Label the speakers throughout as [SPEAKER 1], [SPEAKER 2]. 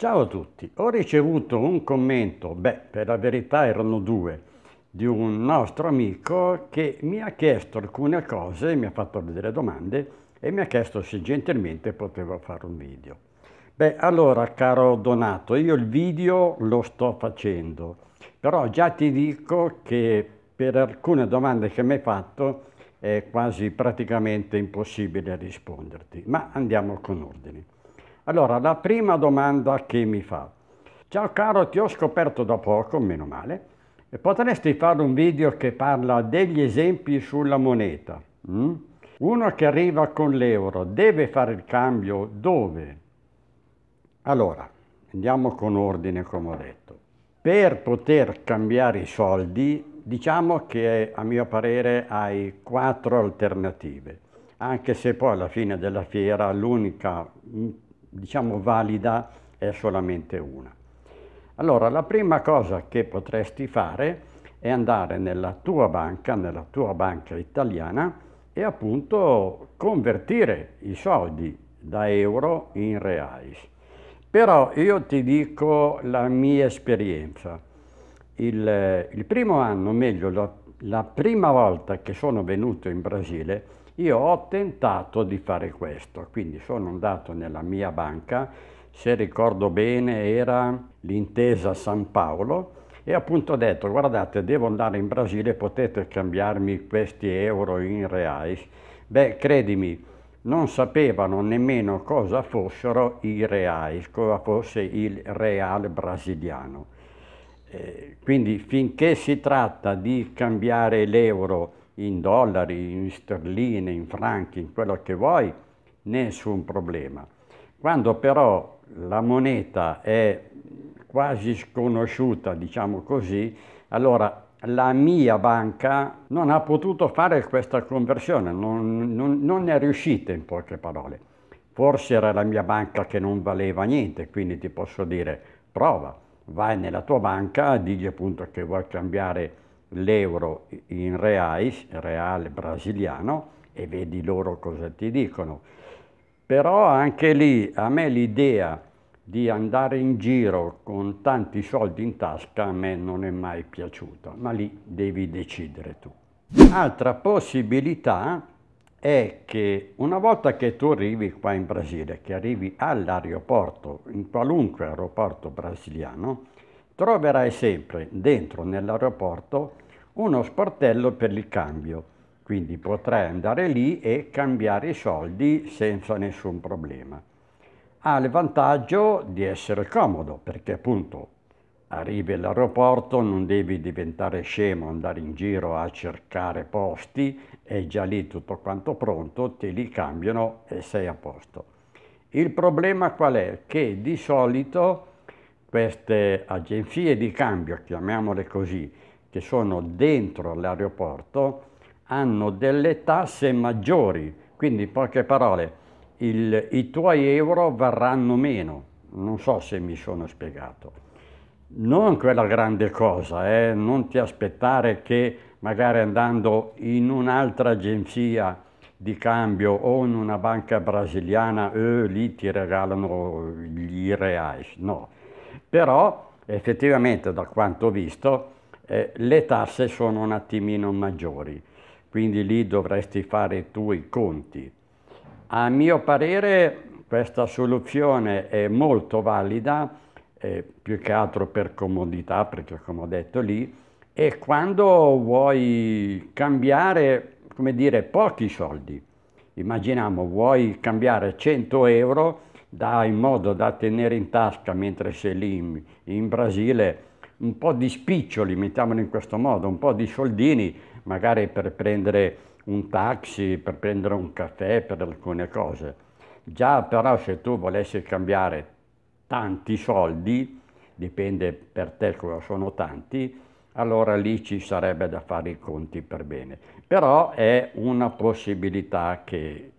[SPEAKER 1] Ciao a tutti, ho ricevuto un commento, beh per la verità erano due, di un nostro amico che mi ha chiesto alcune cose, mi ha fatto delle domande e mi ha chiesto se gentilmente potevo fare un video. Beh allora caro Donato, io il video lo sto facendo, però già ti dico che per alcune domande che mi hai fatto è quasi praticamente impossibile risponderti, ma andiamo con ordine. Allora, la prima domanda che mi fa. Ciao caro, ti ho scoperto da poco, meno male. Potresti fare un video che parla degli esempi sulla moneta? Mm? Uno che arriva con l'euro deve fare il cambio dove? Allora, andiamo con ordine come ho detto. Per poter cambiare i soldi, diciamo che a mio parere hai quattro alternative, anche se poi alla fine della fiera l'unica mm, diciamo valida è solamente una. Allora, la prima cosa che potresti fare è andare nella tua banca, nella tua banca italiana e appunto convertire i soldi da euro in reais. Però io ti dico la mia esperienza. Il, il primo anno, meglio la, la prima volta che sono venuto in Brasile, io ho tentato di fare questo, quindi sono andato nella mia banca, se ricordo bene era l'intesa San Paolo, e appunto ho detto guardate devo andare in Brasile, potete cambiarmi questi euro in reais. Beh, credimi, non sapevano nemmeno cosa fossero i reais, cosa fosse il real brasiliano. Eh, quindi finché si tratta di cambiare l'euro in dollari, in sterline, in franchi, in quello che vuoi, nessun problema. Quando però la moneta è quasi sconosciuta, diciamo così, allora la mia banca non ha potuto fare questa conversione, non, non, non è riuscita in poche parole. Forse era la mia banca che non valeva niente, quindi ti posso dire prova, vai nella tua banca, digli appunto che vuoi cambiare l'euro in reais, reale brasiliano, e vedi loro cosa ti dicono. Però anche lì a me l'idea di andare in giro con tanti soldi in tasca a me non è mai piaciuta, ma lì devi decidere tu. Altra possibilità è che una volta che tu arrivi qua in Brasile, che arrivi all'aeroporto, in qualunque aeroporto brasiliano, troverai sempre dentro nell'aeroporto uno sportello per il cambio, quindi potrai andare lì e cambiare i soldi senza nessun problema. Ha il vantaggio di essere comodo perché appunto arrivi all'aeroporto, non devi diventare scemo, andare in giro a cercare posti, è già lì tutto quanto pronto, te li cambiano e sei a posto. Il problema qual è? Che di solito queste agenzie di cambio, chiamiamole così, che sono dentro l'aeroporto, hanno delle tasse maggiori, quindi in poche parole il, i tuoi euro varranno meno, non so se mi sono spiegato. Non quella grande cosa, eh? non ti aspettare che magari andando in un'altra agenzia di cambio o in una banca brasiliana eh, lì ti regalano gli reais, no però effettivamente da quanto ho visto eh, le tasse sono un attimino maggiori, quindi lì dovresti fare tu i conti. A mio parere questa soluzione è molto valida, eh, più che altro per comodità, perché come ho detto lì, e quando vuoi cambiare, come dire, pochi soldi, immaginiamo, vuoi cambiare 100 euro, da in modo da tenere in tasca mentre sei lì in, in Brasile un po' di spiccioli, mettiamolo in questo modo, un po' di soldini magari per prendere un taxi, per prendere un caffè, per alcune cose. Già però se tu volessi cambiare tanti soldi, dipende per te cosa sono tanti, allora lì ci sarebbe da fare i conti per bene. Però è una possibilità che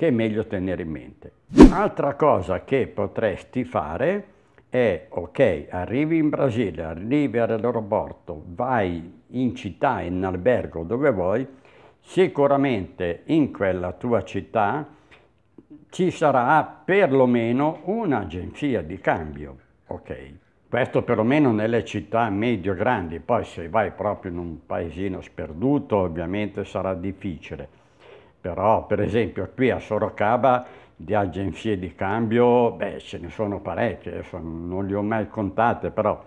[SPEAKER 1] che è meglio tenere in mente. Altra cosa che potresti fare è, ok, arrivi in Brasile, arrivi all'aeroporto, vai in città, in albergo, dove vuoi, sicuramente in quella tua città ci sarà perlomeno un'agenzia di cambio, ok? Questo perlomeno nelle città medio-grandi, poi se vai proprio in un paesino sperduto ovviamente sarà difficile però per esempio qui a Sorocaba di agenzie di cambio, beh, ce ne sono parecchie, non le ho mai contate, però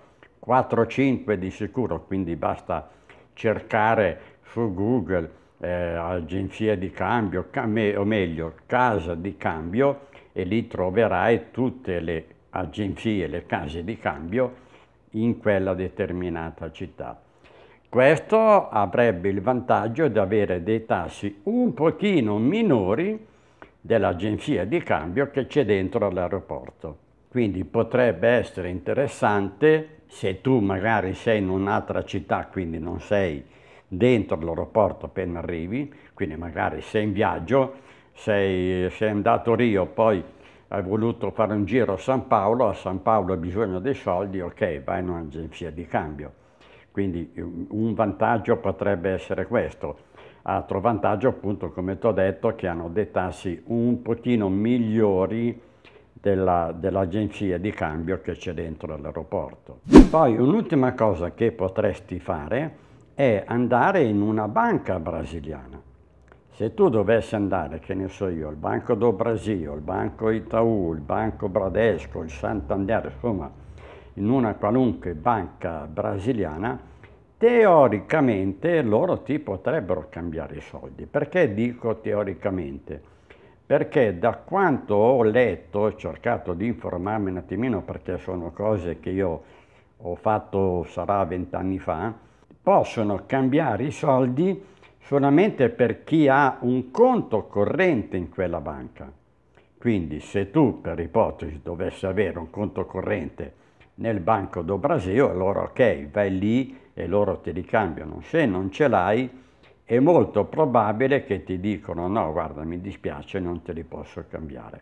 [SPEAKER 1] 4-5 di sicuro, quindi basta cercare su Google eh, agenzie di cambio, cam- o meglio, casa di cambio, e lì troverai tutte le agenzie, le case di cambio in quella determinata città. Questo avrebbe il vantaggio di avere dei tassi un pochino minori dell'agenzia di cambio che c'è dentro l'aeroporto. Quindi potrebbe essere interessante se tu magari sei in un'altra città, quindi non sei dentro l'aeroporto appena arrivi, quindi magari sei in viaggio, sei, sei andato a Rio, poi hai voluto fare un giro a San Paolo, a San Paolo hai bisogno dei soldi, ok, vai in un'agenzia di cambio quindi eh, un vantaggio potrebbe essere questo. Altro vantaggio appunto, come ti ho detto, che hanno dei tassi un pochino migliori dell'agenzia di cambio che c'è dentro l'aeroporto. Poi un'ultima cosa che potresti fare è andare in una banca brasiliana. Se tu dovessi andare, che ne so io, il Banco do Brasil, il Banco Itaú, il Banco Bradesco, il Santander, insomma, in una qualunque banca brasiliana, teoricamente loro ti potrebbero cambiare i soldi. Perché dico teoricamente? Perché da quanto ho letto, ho cercato di informarmi un attimino perché sono cose che io ho fatto, sarà vent'anni fa, possono cambiare i soldi solamente per chi ha un conto corrente in quella banca. Quindi se tu per ipotesi dovessi avere un conto corrente nel Banco do Brasil allora ok, vai lì e loro ti ricambiano. Se non ce l'hai è molto probabile che ti dicono no, guarda, mi dispiace, non te li posso cambiare.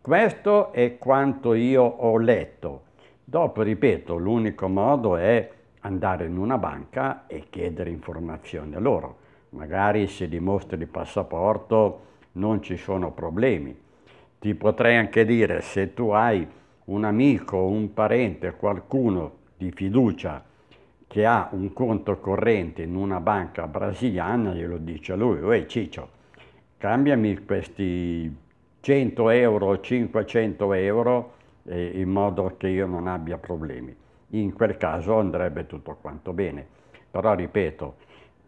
[SPEAKER 1] Questo è quanto io ho letto. Dopo, ripeto, l'unico modo è andare in una banca e chiedere informazioni a loro. Magari se dimostri il passaporto non ci sono problemi. Ti potrei anche dire se tu hai un amico, un parente, qualcuno di fiducia che ha un conto corrente in una banca brasiliana, glielo dice a lui, uè Ciccio, cambiami questi 100 euro, 500 euro, eh, in modo che io non abbia problemi. In quel caso andrebbe tutto quanto bene. Però ripeto,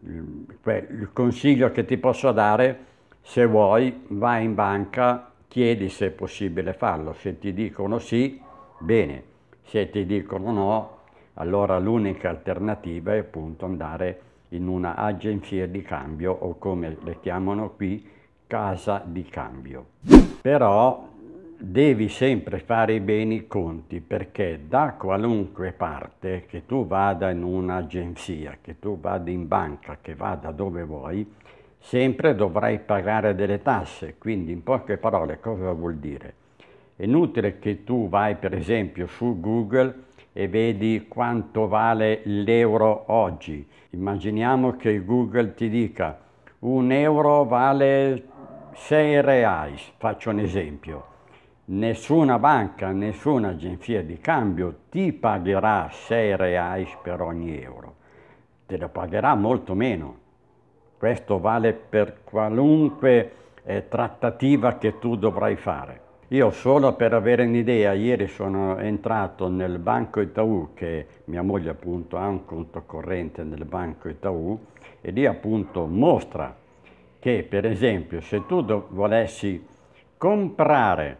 [SPEAKER 1] il, il consiglio che ti posso dare, se vuoi, vai in banca chiedi se è possibile farlo, se ti dicono sì, bene, se ti dicono no, allora l'unica alternativa è appunto andare in una agenzia di cambio o come le chiamano qui casa di cambio. Però devi sempre fare bene i conti perché da qualunque parte che tu vada in un'agenzia, che tu vada in banca, che vada dove vuoi, sempre dovrai pagare delle tasse, quindi in poche parole cosa vuol dire? È inutile che tu vai per esempio su Google e vedi quanto vale l'euro oggi. Immaginiamo che Google ti dica un euro vale 6 reais, faccio un esempio. Nessuna banca, nessuna agenzia di cambio ti pagherà 6 reais per ogni euro, te lo pagherà molto meno. Questo vale per qualunque eh, trattativa che tu dovrai fare. Io solo per avere un'idea, ieri sono entrato nel Banco Itaú, che mia moglie appunto ha un conto corrente nel Banco Itaú, e lì appunto mostra che per esempio se tu volessi comprare,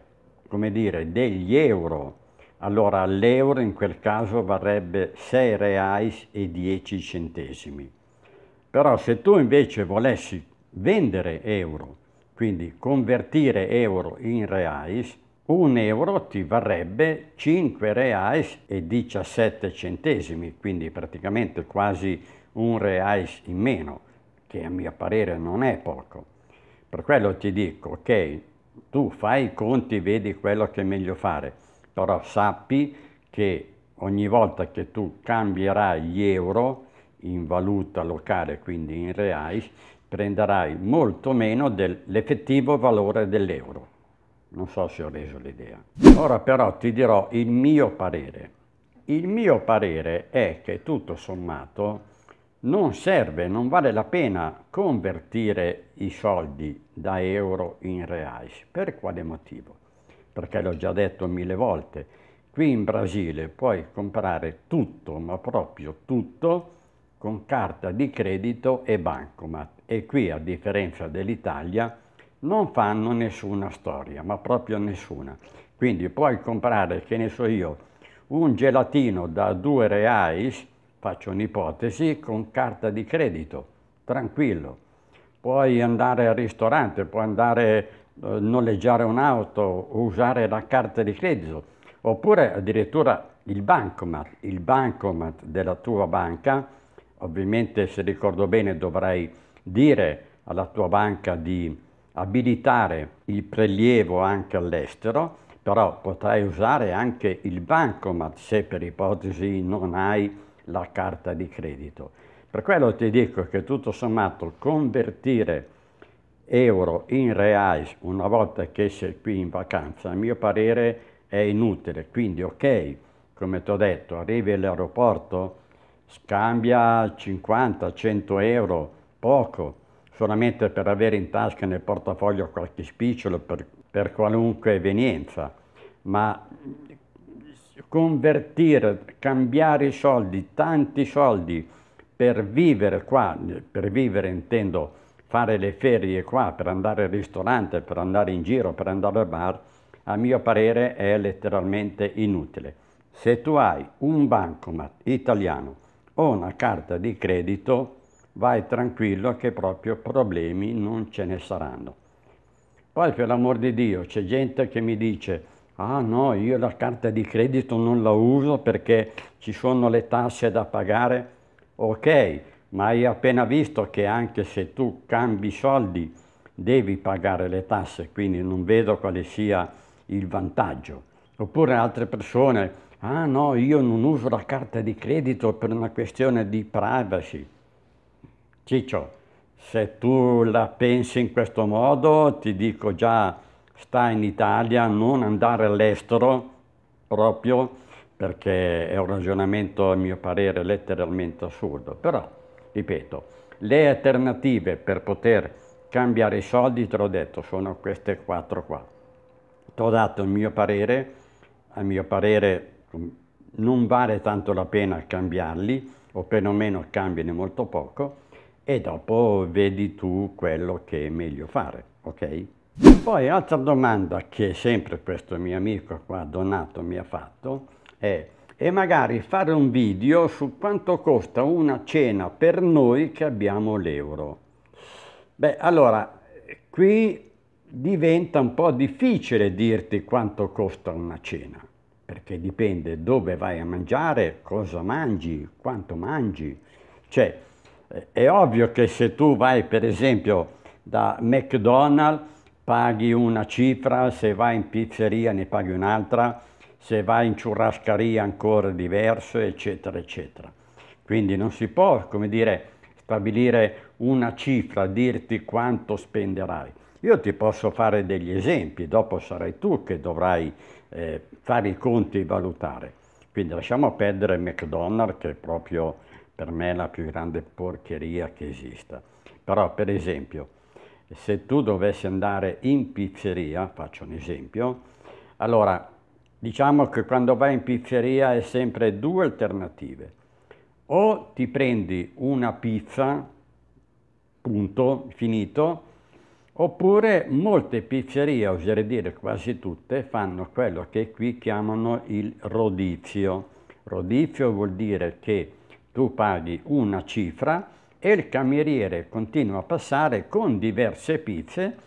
[SPEAKER 1] come dire, degli euro, allora l'euro in quel caso varrebbe 6 reais e 10 centesimi però se tu invece volessi vendere euro, quindi convertire euro in reais, un euro ti varrebbe 5 reais e 17 centesimi, quindi praticamente quasi un reais in meno, che a mio parere non è poco. Per quello ti dico, ok, tu fai i conti, vedi quello che è meglio fare, però sappi che ogni volta che tu cambierai gli euro, in valuta locale, quindi in reais, prenderai molto meno dell'effettivo valore dell'euro. Non so se ho reso l'idea. Ora però ti dirò il mio parere. Il mio parere è che tutto sommato non serve, non vale la pena convertire i soldi da euro in reais. Per quale motivo? Perché l'ho già detto mille volte, qui in Brasile puoi comprare tutto, ma proprio tutto, con carta di credito e bancomat e qui a differenza dell'Italia non fanno nessuna storia, ma proprio nessuna. Quindi puoi comprare, che ne so io, un gelatino da 2 reais, faccio un'ipotesi, con carta di credito, tranquillo. Puoi andare al ristorante, puoi andare a eh, noleggiare un'auto, usare la carta di credito, oppure addirittura il bancomat, il bancomat della tua banca, Ovviamente, se ricordo bene, dovrai dire alla tua banca di abilitare il prelievo anche all'estero, però potrai usare anche il bancomat se per ipotesi non hai la carta di credito. Per quello ti dico che tutto sommato convertire euro in reais una volta che sei qui in vacanza, a mio parere è inutile. Quindi ok, come ti ho detto, arrivi all'aeroporto, scambia 50, 100 euro, poco, solamente per avere in tasca nel portafoglio qualche spicciolo per, per qualunque evenienza, ma convertire, cambiare i soldi, tanti soldi per vivere qua, per vivere intendo fare le ferie qua, per andare al ristorante, per andare in giro, per andare al bar, a mio parere è letteralmente inutile. Se tu hai un bancomat italiano ho una carta di credito, vai tranquillo che proprio problemi non ce ne saranno. Poi per l'amor di Dio c'è gente che mi dice ah no, io la carta di credito non la uso perché ci sono le tasse da pagare. Ok, ma hai appena visto che anche se tu cambi soldi devi pagare le tasse, quindi non vedo quale sia il vantaggio. Oppure altre persone ah no, io non uso la carta di credito per una questione di privacy. Ciccio, se tu la pensi in questo modo, ti dico già, sta in Italia, non andare all'estero proprio perché è un ragionamento, a mio parere, letteralmente assurdo. Però, ripeto, le alternative per poter cambiare i soldi, te l'ho detto, sono queste quattro qua. Ti ho dato il mio parere, a mio parere non vale tanto la pena cambiarli, o perlomeno cambiano molto poco, e dopo vedi tu quello che è meglio fare, ok? Poi altra domanda che sempre questo mio amico qua Donato mi ha fatto è e magari fare un video su quanto costa una cena per noi che abbiamo l'euro. Beh, allora, qui diventa un po' difficile dirti quanto costa una cena, perché dipende dove vai a mangiare, cosa mangi, quanto mangi. Cioè, eh, è ovvio che se tu vai per esempio da McDonald's paghi una cifra, se vai in pizzeria ne paghi un'altra, se vai in ciurrascaria ancora diverso, eccetera, eccetera. Quindi non si può, come dire, stabilire una cifra, dirti quanto spenderai. Io ti posso fare degli esempi, dopo sarai tu che dovrai eh, fare i conti e valutare. Quindi lasciamo perdere McDonald's che è proprio per me la più grande porcheria che esista. Però per esempio, se tu dovessi andare in pizzeria, faccio un esempio, allora diciamo che quando vai in pizzeria hai sempre due alternative. O ti prendi una pizza, punto, finito, Oppure molte pizzerie, oserei dire quasi tutte, fanno quello che qui chiamano il rodizio. Rodizio vuol dire che tu paghi una cifra e il cameriere continua a passare con diverse pizze,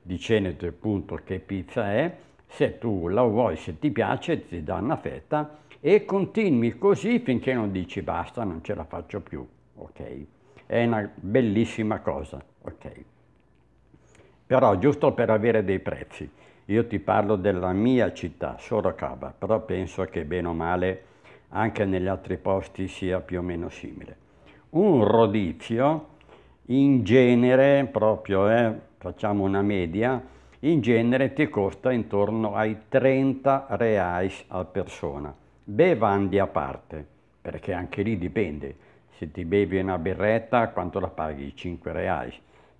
[SPEAKER 1] dicendoti appunto che pizza è, se tu la vuoi, se ti piace, ti dà una fetta e continui così finché non dici basta, non ce la faccio più, ok? È una bellissima cosa, ok? però giusto per avere dei prezzi. Io ti parlo della mia città, Sorocaba, però penso che bene o male anche negli altri posti sia più o meno simile. Un rodizio in genere, proprio eh, facciamo una media, in genere ti costa intorno ai 30 reais a persona, bevande a parte, perché anche lì dipende, se ti bevi una berretta quanto la paghi? 5 reais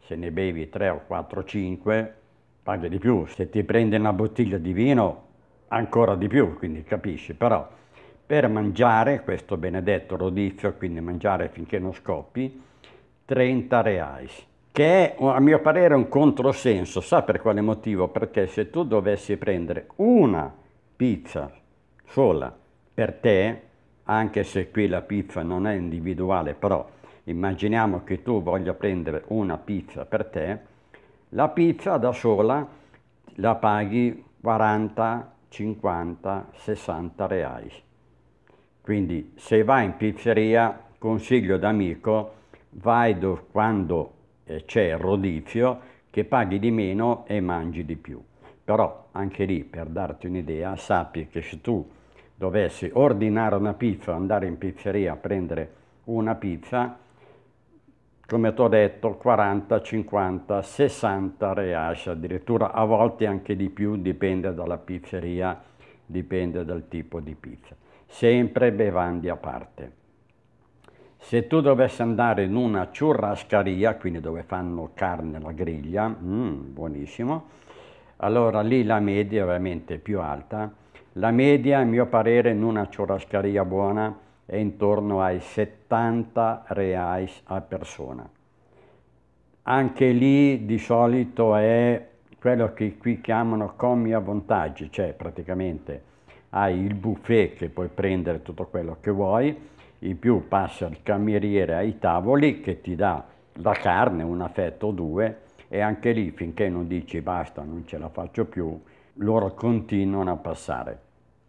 [SPEAKER 1] se ne bevi 3 o 4 5 paghi di più, se ti prendi una bottiglia di vino ancora di più, quindi capisci, però per mangiare questo benedetto rodizio, quindi mangiare finché non scoppi, 30 reais, che è a mio parere un controsenso, sa per quale motivo? Perché se tu dovessi prendere una pizza sola per te, anche se qui la pizza non è individuale, però Immaginiamo che tu voglia prendere una pizza per te, la pizza da sola la paghi 40, 50, 60 reali. Quindi se vai in pizzeria, consiglio d'amico, vai quando eh, c'è il rodizio, che paghi di meno e mangi di più. Però anche lì, per darti un'idea, sappi che se tu dovessi ordinare una pizza, andare in pizzeria a prendere una pizza, come ti ho detto, 40, 50, 60 reasce, addirittura a volte anche di più, dipende dalla pizzeria, dipende dal tipo di pizza. Sempre bevande a parte. Se tu dovessi andare in una churrascaria, quindi dove fanno carne alla griglia, mm, buonissimo, allora lì la media è ovviamente più alta. La media, a mio parere, in una churrascaria buona è intorno ai 70 reais a persona. Anche lì di solito è quello che qui chiamano commi a vantaggi, cioè praticamente hai il buffet che puoi prendere tutto quello che vuoi, in più passa il cameriere ai tavoli che ti dà la carne, un affetto o due, e anche lì finché non dici basta, non ce la faccio più, loro continuano a passare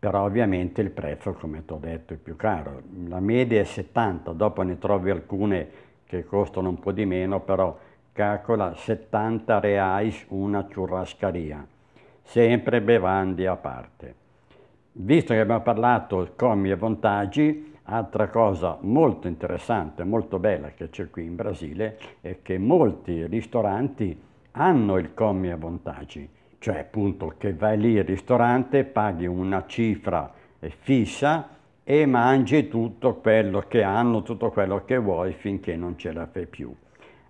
[SPEAKER 1] però ovviamente il prezzo, come ti ho detto, è più caro. La media è 70, dopo ne trovi alcune che costano un po' di meno, però calcola 70 reais una churrascaria, sempre bevande a parte. Visto che abbiamo parlato comi e vantaggi, altra cosa molto interessante, molto bella che c'è qui in Brasile è che molti ristoranti hanno il commi e vantaggi cioè appunto che vai lì al ristorante, paghi una cifra eh, fissa e mangi tutto quello che hanno, tutto quello che vuoi finché non ce la fai più.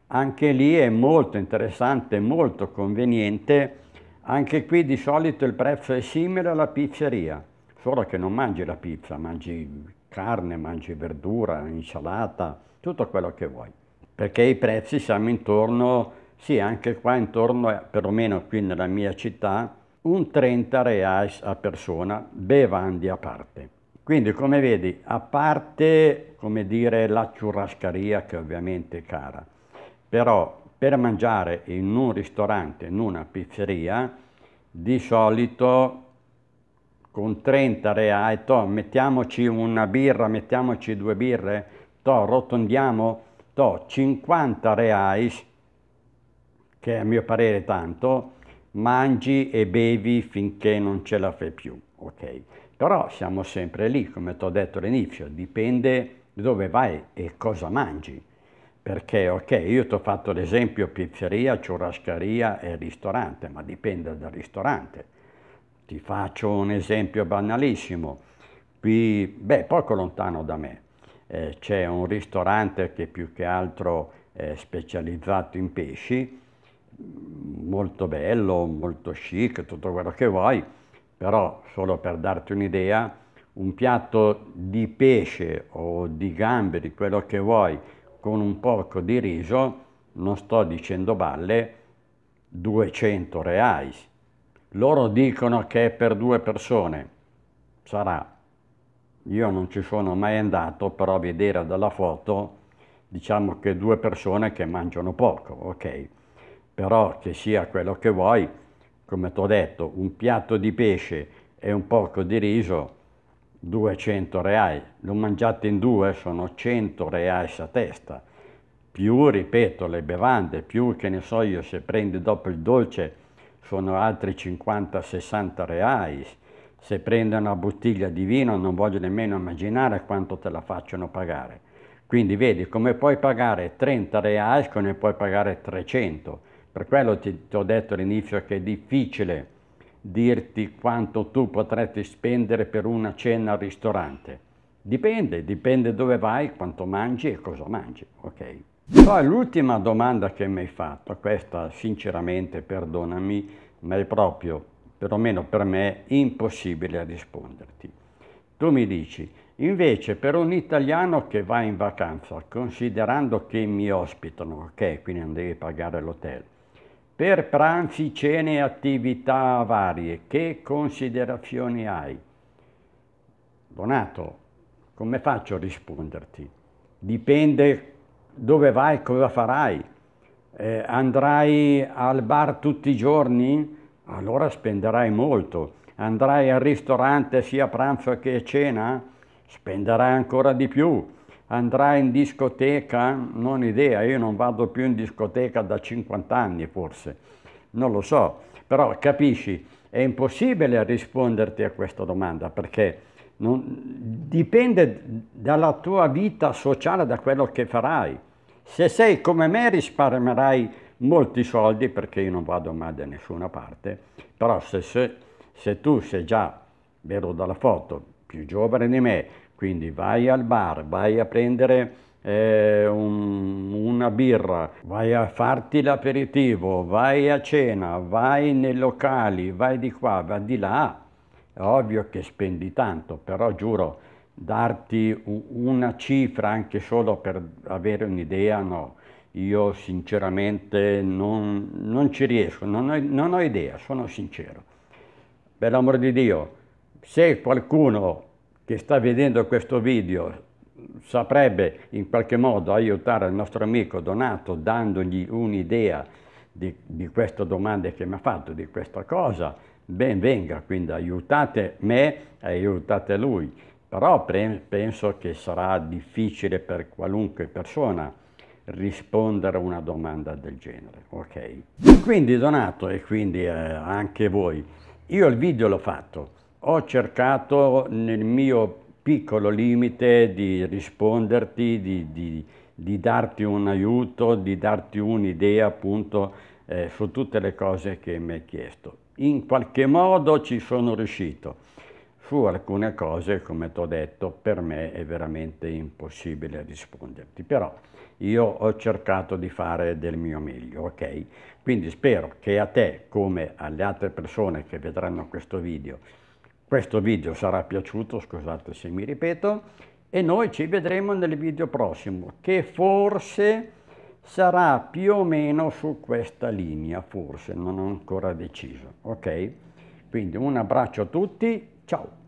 [SPEAKER 1] Anche lì è molto interessante, molto conveniente, anche qui di solito il prezzo è simile alla pizzeria, solo che non mangi la pizza, mangi carne, mangi verdura, insalata, tutto quello che vuoi, perché i prezzi siamo intorno sì, anche qua intorno, eh, perlomeno qui nella mia città, un 30 reais a persona, bevande a parte. Quindi come vedi, a parte come dire, la ciurrascaria, che ovviamente è cara, però per mangiare in un ristorante, in una pizzeria, di solito con 30 reais, to, mettiamoci una birra, mettiamoci due birre, to, rotondiamo, to, 50 reais che a mio parere tanto, mangi e bevi finché non ce la fai più, ok? Però siamo sempre lì, come ti ho detto all'inizio, dipende dove vai e cosa mangi. Perché, ok, io ti ho fatto l'esempio pizzeria, ciurascaria e ristorante, ma dipende dal ristorante. Ti faccio un esempio banalissimo. Qui, beh, poco lontano da me, eh, c'è un ristorante che più che altro è specializzato in pesci, molto bello, molto chic, tutto quello che vuoi, però solo per darti un'idea, un piatto di pesce o di gambe, di quello che vuoi, con un poco di riso, non sto dicendo balle, 200 reali. Loro dicono che è per due persone, sarà. Io non ci sono mai andato, però a vedere dalla foto diciamo che due persone che mangiano poco, ok? però che sia quello che vuoi, come ti ho detto, un piatto di pesce e un porco di riso, 200 reali, lo mangiate in due sono 100 reali a testa, più, ripeto, le bevande, più che ne so io, se prendi dopo il dolce sono altri 50-60 reali, se prendi una bottiglia di vino non voglio nemmeno immaginare quanto te la facciano pagare. Quindi vedi come puoi pagare 30 reais, come puoi pagare 300 per quello ti, ti ho detto all'inizio che è difficile dirti quanto tu potresti spendere per una cena al ristorante. Dipende, dipende dove vai, quanto mangi e cosa mangi, ok? Poi l'ultima domanda che mi hai fatto, questa sinceramente perdonami, ma è proprio, perlomeno per me, impossibile a risponderti. Tu mi dici, invece per un italiano che va in vacanza, considerando che mi ospitano, ok, quindi non devi pagare l'hotel, per pranzi, cene e attività varie, che considerazioni hai? Donato, come faccio a risponderti? Dipende dove vai, e cosa farai. Eh, andrai al bar tutti i giorni? Allora spenderai molto. Andrai al ristorante sia a pranzo che a cena? Spenderai ancora di più andrà in discoteca, non idea, io non vado più in discoteca da 50 anni forse, non lo so, però capisci, è impossibile risponderti a questa domanda perché non, dipende dalla tua vita sociale, da quello che farai. Se sei come me risparmierai molti soldi perché io non vado mai da nessuna parte, però se, se, se tu sei già, vedo dalla foto, più giovane di me, quindi vai al bar, vai a prendere eh, un, una birra, vai a farti l'aperitivo, vai a cena, vai nei locali, vai di qua, vai di là. È ovvio che spendi tanto, però giuro, darti una cifra anche solo per avere un'idea, no. Io sinceramente non, non ci riesco, non ho, non ho idea, sono sincero. Per l'amor di Dio, se qualcuno che sta vedendo questo video saprebbe in qualche modo aiutare il nostro amico Donato dandogli un'idea di, di questa domanda che mi ha fatto, di questa cosa, ben venga, quindi aiutate me e aiutate lui. Però penso che sarà difficile per qualunque persona rispondere a una domanda del genere, ok? Quindi Donato e quindi eh, anche voi, io il video l'ho fatto, ho cercato nel mio piccolo limite di risponderti, di, di, di darti un aiuto, di darti un'idea appunto eh, su tutte le cose che mi hai chiesto. In qualche modo ci sono riuscito. Su alcune cose, come ti ho detto, per me è veramente impossibile risponderti, però io ho cercato di fare del mio meglio, ok? Quindi spero che a te, come alle altre persone che vedranno questo video, questo video sarà piaciuto, scusate se mi ripeto, e noi ci vedremo nel video prossimo, che forse sarà più o meno su questa linea, forse, non ho ancora deciso, ok? Quindi un abbraccio a tutti, ciao!